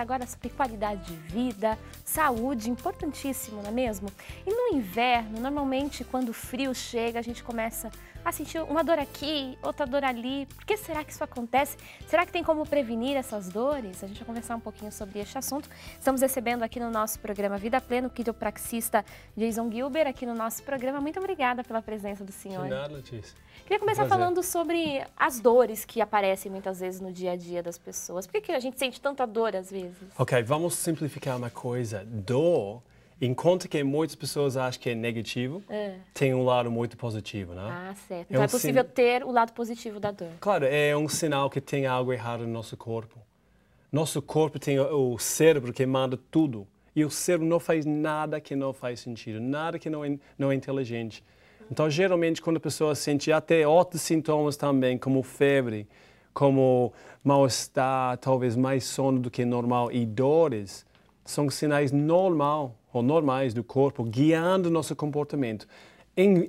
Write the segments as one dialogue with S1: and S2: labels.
S1: falar agora sobre qualidade de vida, saúde, importantíssimo, não é mesmo? E no inverno, normalmente quando o frio chega, a gente começa a ah, sentiu uma dor aqui, outra dor ali. Por que será que isso acontece? Será que tem como prevenir essas dores? A gente vai conversar um pouquinho sobre este assunto. Estamos recebendo aqui no nosso programa Vida Plena o quiropraxista Jason Gilber aqui no nosso programa. Muito obrigada pela presença do senhor. Obrigada,
S2: Letícia. Queria começar Prazer. falando
S1: sobre as dores que aparecem muitas vezes no dia a dia das pessoas. Por que, que a gente sente tanta dor às vezes?
S2: Ok, vamos simplificar uma coisa. Dor enquanto que muitas pessoas acham que é negativo, é. tem um lado muito positivo, né?
S1: Ah, certo. É então é, um é possível sin... ter o lado positivo da dor.
S2: Claro, é um sinal que tem algo errado no nosso corpo. Nosso corpo tem o cérebro que manda tudo. E o cérebro não faz nada que não faz sentido, nada que não é, não é inteligente. Então, geralmente, quando a pessoa sente até outros sintomas também, como febre, como mal-estar, talvez mais sono do que normal, e dores, são sinais normal ou normais do corpo, guiando o nosso comportamento. Em uh,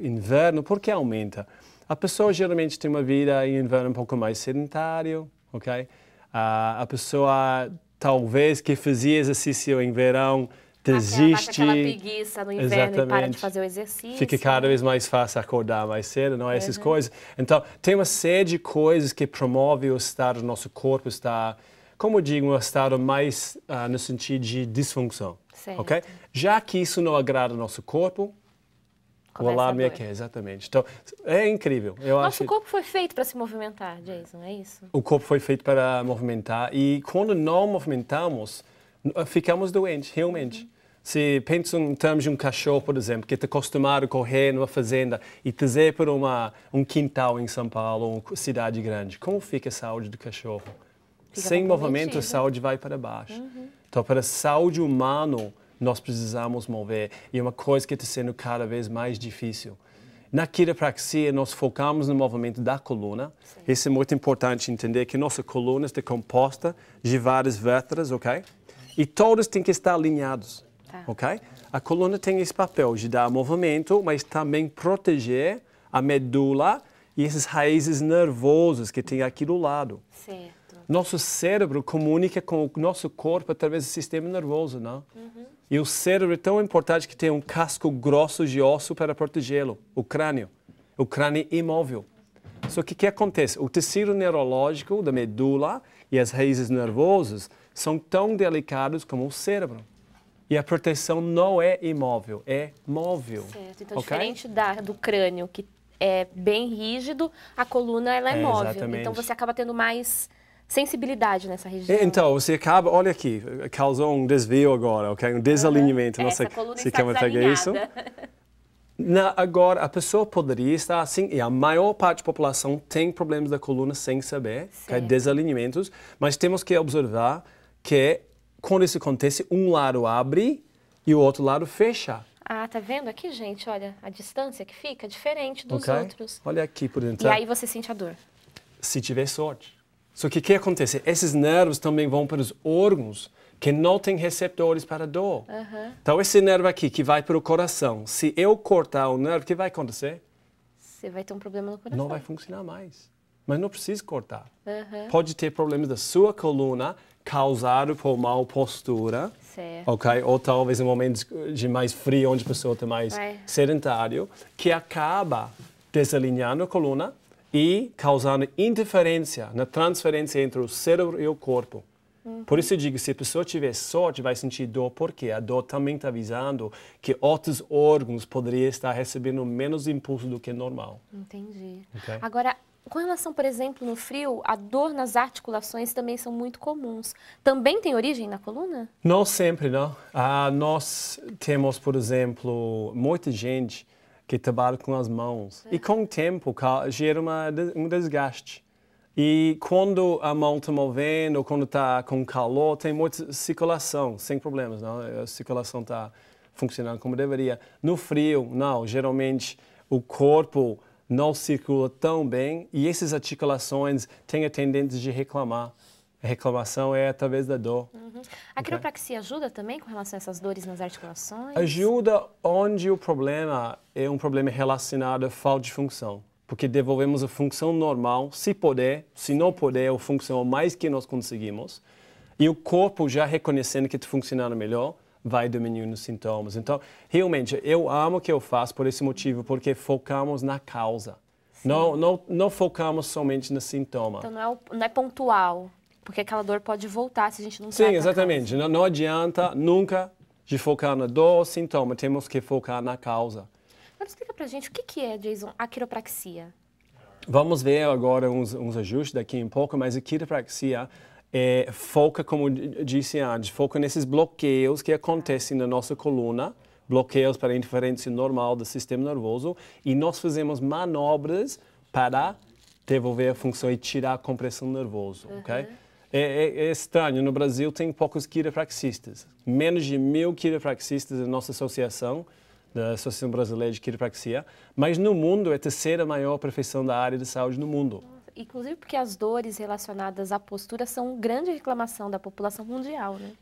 S2: inverno, por que aumenta? A pessoa geralmente tem uma vida em inverno um pouco mais sedentário, ok? Uh, a pessoa talvez que fazia exercício em verão desiste. Aquela, preguiça
S1: no inverno Exatamente. e para de fazer o exercício. Fica
S2: cada vez mais fácil acordar mais cedo, não é? Uhum. Essas coisas. Então, tem uma série de coisas que promove o estado do nosso corpo estar, como eu digo, um estado mais uh, no sentido de disfunção. Certo. Ok? Já que isso não agrada ao nosso corpo, o alarme é, exatamente. Então, é incrível. Eu Nosso acho... corpo
S1: foi feito para se movimentar, Jason, é isso?
S2: O corpo foi feito para movimentar e quando não movimentamos, ficamos doentes, realmente. Uhum. Se pensamos em termos de um cachorro, por exemplo, que está acostumado a correr numa fazenda e trazer para uma, um quintal em São Paulo, uma cidade grande, como fica a saúde do cachorro?
S1: Fica Sem movimento, a saúde
S2: vai para baixo. Uhum. Então, para a saúde humana, nós precisamos mover. E é uma coisa que está sendo cada vez mais difícil. Na quiropraxia, nós focamos no movimento da coluna. Sim. Isso é muito importante entender que nossa coluna está composta de várias vértebras, ok? E todas têm que estar alinhados, tá. ok? A coluna tem esse papel de dar movimento, mas também proteger a medula e essas raízes nervosas que tem aqui do lado. Sim. Nosso cérebro comunica com o nosso corpo através do sistema nervoso, não? Uhum. E o cérebro é tão importante que tem um casco grosso de osso para protegê-lo, o crânio. O crânio imóvel. Só que o que acontece? O tecido neurológico da medula e as raízes nervosas são tão delicados como o cérebro. E a proteção não é imóvel, é móvel.
S1: Certo. Então, okay? diferente da, do crânio, que é bem rígido, a coluna ela é, é móvel. Então exatamente. Então, você acaba tendo mais sensibilidade nessa região. É,
S2: então, você acaba, olha aqui, causou um desvio agora, ok? Um desalinhamento. Uhum. Nossa, Essa coluna você quer me pegar isso? Na, agora, a pessoa poderia estar assim, e a maior parte da população tem problemas da coluna sem saber, okay? desalinhamentos, mas temos que observar que quando isso acontece, um lado abre e o outro lado fecha.
S1: Ah, tá vendo aqui, gente? Olha, a distância que fica é diferente dos okay. outros.
S2: Olha aqui por dentro. E aí
S1: você sente a dor.
S2: Se tiver sorte. Só que o que acontece? Esses nervos também vão para os órgãos que não têm receptores para dor. Uhum. Então, esse nervo aqui que vai para o coração, se eu cortar o nervo, o que vai acontecer?
S1: Você vai ter um problema no coração. Não vai
S2: funcionar mais. Mas não precisa cortar.
S1: Uhum. Pode
S2: ter problemas da sua coluna causado por mal postura. Certo. Ok? Ou talvez em momentos de mais frio, onde a pessoa está mais vai. sedentário, que acaba desalinhando a coluna e causando interferência na transferência entre o cérebro e o corpo. Uhum. Por isso eu digo, se a pessoa tiver sorte, vai sentir dor, porque a dor também está avisando que outros órgãos poderiam estar recebendo menos impulso do que normal.
S1: Entendi. Okay? Agora, com relação, por exemplo, no frio, a dor nas articulações também são muito comuns. Também tem origem na coluna?
S2: Não sempre, não. Ah, nós temos, por exemplo, muita gente que trabalha com as mãos. É. E com o tempo gera uma, um desgaste. E quando a mão está movendo, ou quando está com calor, tem muita circulação, sem problemas, não? A circulação está funcionando como deveria. No frio, não, geralmente o corpo não circula tão bem e essas articulações têm a tendência de reclamar a reclamação é através da dor. Uhum.
S1: A quiropraxia okay? ajuda também com relação a essas dores nas articulações?
S2: Ajuda onde o problema é um problema relacionado à falta de função. Porque devolvemos a função normal, se puder, se não puder, a função é mais que nós conseguimos. E o corpo já reconhecendo que está funcionando melhor, vai diminuindo os sintomas. Então, realmente, eu amo o que eu faço por esse motivo, porque focamos na causa. Não, não, não focamos somente no sintoma. Então,
S1: não é, não é pontual porque aquela dor pode voltar se a gente não Sim,
S2: exatamente. Não, não, adianta nunca de focar na dor ou sintoma, temos que focar na causa.
S1: Agora explica pra gente o que, que é, Jason, a quiropraxia.
S2: Vamos ver agora uns, uns ajustes daqui em pouco, mas a quiropraxia é, foca, como disse antes, foca nesses bloqueios que acontecem na nossa coluna, bloqueios para a interferência normal do sistema nervoso, e nós fazemos manobras para devolver a função e tirar a compressão nervosa, uhum. ok? É, é, é, estranho, no Brasil tem poucos quiropraxistas. Menos de mil quiropraxistas na nossa associação, da Associação Brasileira de Quiropraxia, mas no mundo é a terceira maior profissão da área de saúde no mundo.
S1: Inclusive porque as dores relacionadas à postura são grande reclamação da população mundial, né?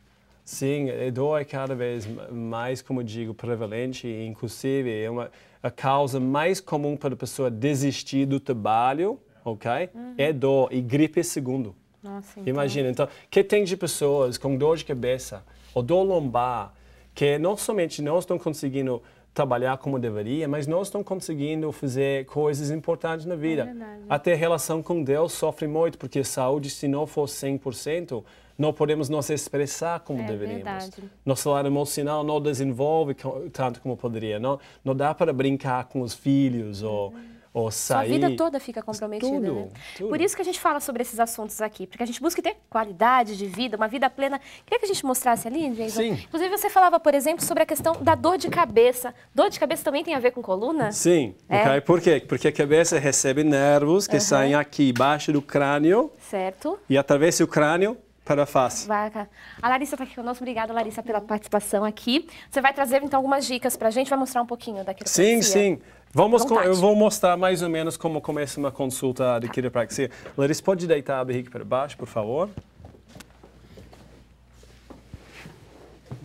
S2: Sim, a dor é cada vez mais, como digo, prevalente e inclusive é uma, a causa mais comum para a pessoa desistir do trabalho, ok? Uhum. É dor e gripe é segundo.
S1: Nossa, então... Imagina,
S2: então, que tem de pessoas com dor de cabeça ou dor lombar, que não somente não estão conseguindo trabalhar como deveria, mas não estão conseguindo fazer coisas importantes na vida. É Até a relação com Deus sofre muito, porque a saúde, se não for 100%, não podemos nos expressar como é deveríamos. Verdade. Nosso lado emocional não desenvolve tanto como poderia. Não, não dá para brincar com os filhos ou... Uhum ou sair... Sua vida toda
S1: fica comprometida, tudo, né? tudo. Por isso que a gente fala sobre esses assuntos aqui, porque a gente busca ter qualidade de vida, uma vida plena. Queria que a gente mostrasse ali, Jason? Sim. Inclusive, você falava, por exemplo, sobre a questão da dor de cabeça. Dor de cabeça também tem a ver com coluna?
S2: Sim. É. Okay. Por quê? Porque a cabeça recebe nervos que uhum. saem aqui, embaixo do crânio. Certo. E através do crânio, para a face.
S1: Vaca. A Larissa está aqui conosco. Obrigada, Larissa, pela participação aqui. Você vai trazer, então, algumas dicas para a gente. Vai mostrar um pouquinho daquilo
S2: que Sim, sim. Vamos com, eu vou mostrar mais ou menos como começa uma consulta de quiropraxia. Larissa, pode deitar a barriga para baixo, por favor?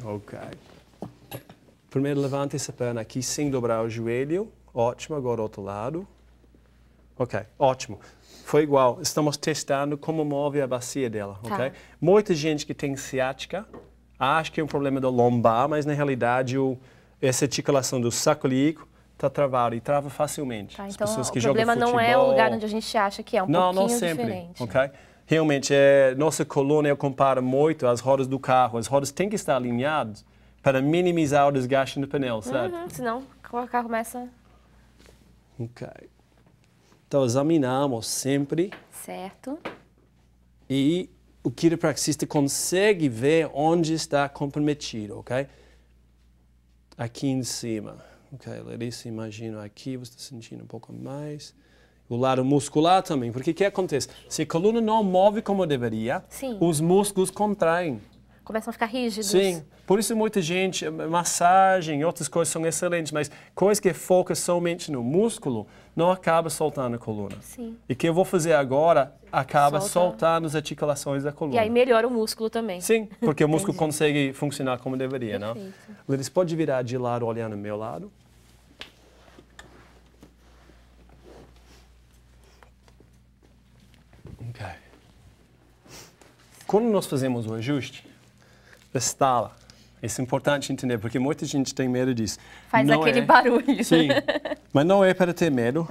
S2: Ok. Primeiro, levante essa perna aqui sem dobrar o joelho. Ótimo, agora outro lado. Ok, ótimo. Foi igual. Estamos testando como move a bacia dela, tá. ok? Muita gente que tem ciática acha que é um problema do lombar, mas na realidade o, essa articulação do saco líquido está a travar e trava facilmente. Tá, então, o problema futebol, não é o lugar onde
S1: a gente acha que é um não, pouquinho diferente.
S2: Não, não sempre, ok? Realmente, é, nossa coluna eu comparo muito as rodas do carro. As rodas têm que estar alinhadas para minimizar o desgaste no painel, uhum, certo?
S1: Uhum, senão o carro começa...
S2: Ok. Então, examinamos sempre.
S1: Certo.
S2: E o quiropraxista consegue ver onde está comprometido, ok? Aqui em cima. Ok, Larissa, imagino aqui, você está sentindo um pouco mais. O lado muscular também, porque o que acontece? Se a coluna não move como deveria, Sim. os músculos contraem.
S1: Começam a ficar rígidos. Sim,
S2: por isso muita gente, eh, massagem, outras coisas são excelentes, mas coisas que focam somente no músculo, não acaba soltando a coluna. Sim. E o que eu vou fazer agora acaba Solta. soltando as articulações da coluna. E aí
S1: melhora o músculo também. Sim, porque o músculo
S2: consegue funcionar como deveria, né? Perfeito. não? Larissa, pode virar de lado olhando meu lado? Quando nós fazemos o ajuste, estala. Isso é importante entender, porque muita gente tem medo disso. Faz não aquele é... barulho. Sim, mas não é para ter medo.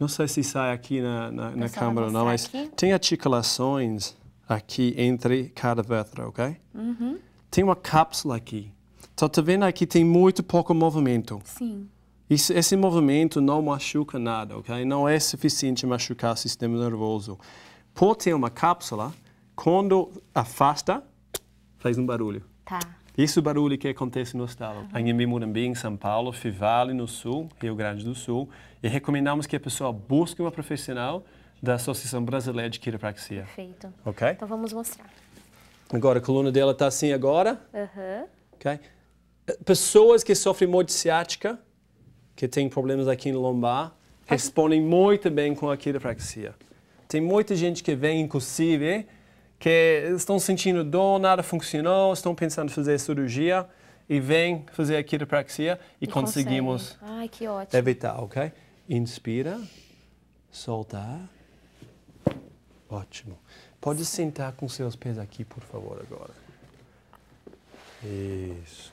S2: Não sei se sai aqui na, na, na câmera ou não, mas aqui. tem articulações aqui entre cada vértebra, ok? Uhum. Tem uma cápsula aqui. Então, tá vendo aqui tem muito pouco movimento. Sim. Isso, esse movimento não machuca nada, ok? Não é suficiente machucar o sistema nervoso. Por ter uma cápsula, quando afasta, faz um barulho. Tá. Esse é barulho que acontece no estalo. Uhum. Anhembi Murambi, em São Paulo, Fivale, no Sul, Rio Grande do Sul. E recomendamos que a pessoa busque uma profissional da Associação Brasileira de Quiropraxia. Perfeito. Ok? Então vamos mostrar. Agora, a coluna dela está assim agora. Uhum. Ok? Eh, pessoas que sofrem dor ciática, que têm problemas aqui no lombar, respondem muito bem com a quiropraxia. Tem muita gente que vem, inclusive, que estão sentindo dor, nada funcionou, estão pensando em fazer cirurgia e vem fazer a quiropraxia e, e conseguimos Ai, que ótimo. evitar, ok? Inspira, solta, Ótimo. Pode sentar com seus pés aqui, por favor, agora. Isso.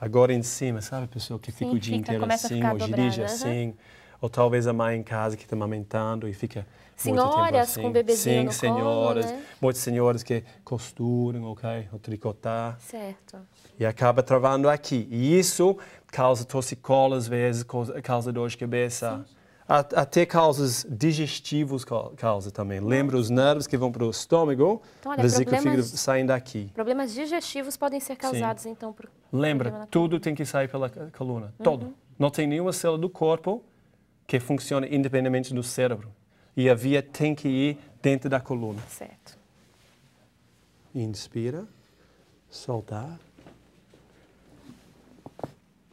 S2: Agora em cima, sabe a pessoa que fica Sim, o dia fica, inteiro assim, ou dirige assim? ou talvez a mãe em casa que está amamentando e fica senhoras assim. com bebezinho Sim, no senhoras, colo, né? muitas senhoras que costuram, ok, ou tricotar. Certo. E acaba travando aqui. E isso causa torcicola às vezes, causa dor de cabeça. Sim. Até causas digestivos causa também. Lembra os nervos que vão para o estômago, então, olha, vesícula problemas, saem daqui.
S1: Problemas digestivos podem ser causados, Sim. então, por...
S2: Lembra, tudo tem que sair pela coluna, uhum. todo. Não tem nenhuma célula do corpo que funciona independentemente do cérebro. E a via tem que ir dentro da coluna. Certo. Inspira, soltar.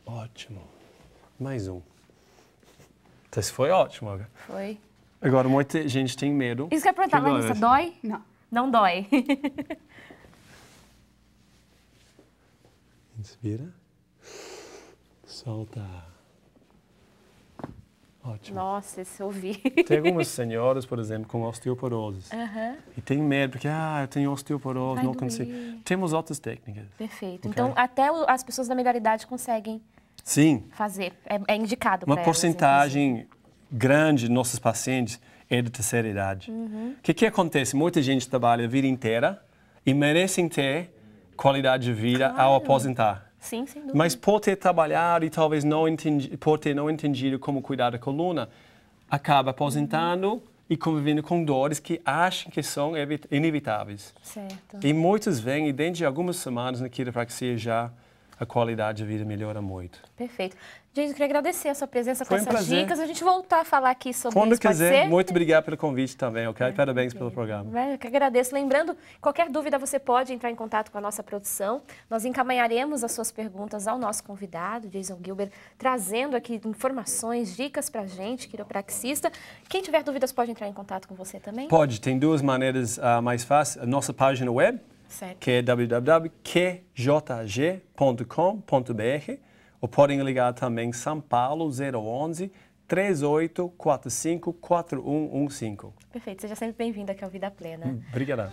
S2: Ótimo. Mais um. Você então, foi ótimo, agora. Foi. Agora, muita gente tem medo. Isso que eu perguntar, Larissa,
S1: dói? Não. Não dói.
S2: Inspira. Solta. Ótimo. Nossa,
S1: isso eu Tem
S2: algumas senhoras, por exemplo, com osteoporose. E tem medo, porque, ah, eu tenho osteoporose, Vai não consigo. Temos outras técnicas.
S1: Perfeito. Okay? Então, até as pessoas da melhor idade conseguem Sim. fazer. É, é indicado Uma porcentagem
S2: elas, grande de nossos pacientes é de terceira idade. O uhum. que, que acontece? Muita gente trabalha a vida inteira e merecem ter qualidade de vida claro. ao aposentar. Sim, sem dúvida. Mas por ter trabalhado e talvez não entendi, por ter não entendido como cuidar da coluna, acaba aposentando uhum. e convivendo com dores que acham que são inevitáveis.
S1: Certo. E
S2: muitos vêm e dentro de algumas semanas na quiropraxia já a qualidade de vida melhora muito.
S1: Perfeito. Gente, eu queria agradecer a sua presença Foi com um essas prazer. dicas. A gente voltar a falar aqui sobre Quando isso, quiser, muito
S2: obrigado pelo convite também, ok? É, Parabéns é. pelo programa.
S1: É, eu que agradeço. Lembrando, qualquer dúvida você pode entrar em contato com a nossa produção. Nós encaminharemos as suas perguntas ao nosso convidado, Jason Gilbert, trazendo aqui informações, dicas a gente, quiropraxista. Quem tiver dúvidas pode entrar em contato com você também?
S2: Pode, tem duas maneiras uh, mais fáceis. A nossa página web, certo. que é www.qjg.com.br ou podem ligar também São Paulo 011 3845 4115.
S1: Perfeito, seja sempre bem-vindo aqui ao Vida Plena.
S2: Hum, Obrigada.